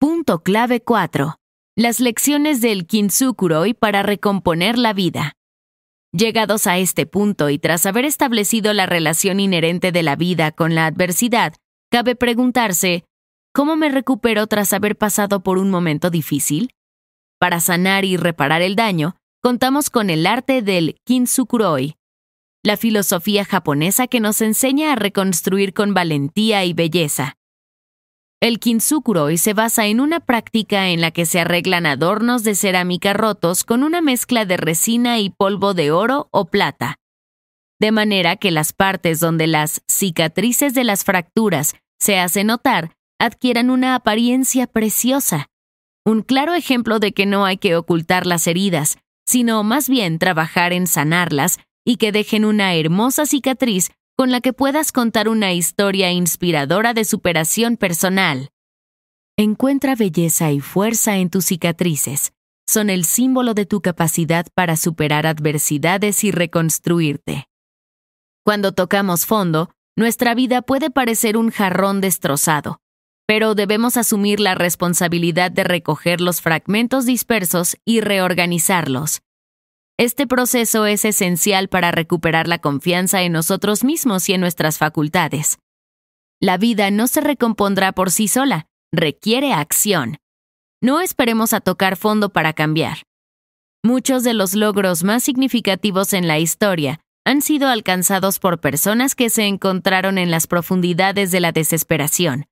Punto clave 4. Las lecciones del Kintsukuroi para recomponer la vida. Llegados a este punto y tras haber establecido la relación inherente de la vida con la adversidad, cabe preguntarse, ¿cómo me recupero tras haber pasado por un momento difícil? Para sanar y reparar el daño, contamos con el arte del Kintsukuroi, la filosofía japonesa que nos enseña a reconstruir con valentía y belleza el kintsukuroi se basa en una práctica en la que se arreglan adornos de cerámica rotos con una mezcla de resina y polvo de oro o plata, de manera que las partes donde las cicatrices de las fracturas se hacen notar adquieran una apariencia preciosa. Un claro ejemplo de que no hay que ocultar las heridas, sino más bien trabajar en sanarlas y que dejen una hermosa cicatriz con la que puedas contar una historia inspiradora de superación personal. Encuentra belleza y fuerza en tus cicatrices. Son el símbolo de tu capacidad para superar adversidades y reconstruirte. Cuando tocamos fondo, nuestra vida puede parecer un jarrón destrozado, pero debemos asumir la responsabilidad de recoger los fragmentos dispersos y reorganizarlos. Este proceso es esencial para recuperar la confianza en nosotros mismos y en nuestras facultades. La vida no se recompondrá por sí sola, requiere acción. No esperemos a tocar fondo para cambiar. Muchos de los logros más significativos en la historia han sido alcanzados por personas que se encontraron en las profundidades de la desesperación.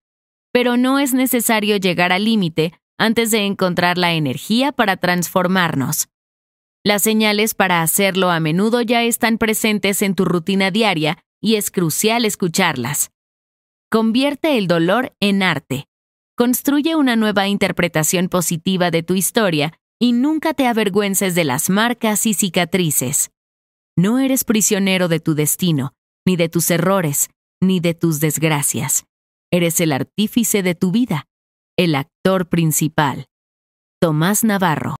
Pero no es necesario llegar al límite antes de encontrar la energía para transformarnos. Las señales para hacerlo a menudo ya están presentes en tu rutina diaria y es crucial escucharlas. Convierte el dolor en arte. Construye una nueva interpretación positiva de tu historia y nunca te avergüences de las marcas y cicatrices. No eres prisionero de tu destino, ni de tus errores, ni de tus desgracias. Eres el artífice de tu vida, el actor principal. Tomás Navarro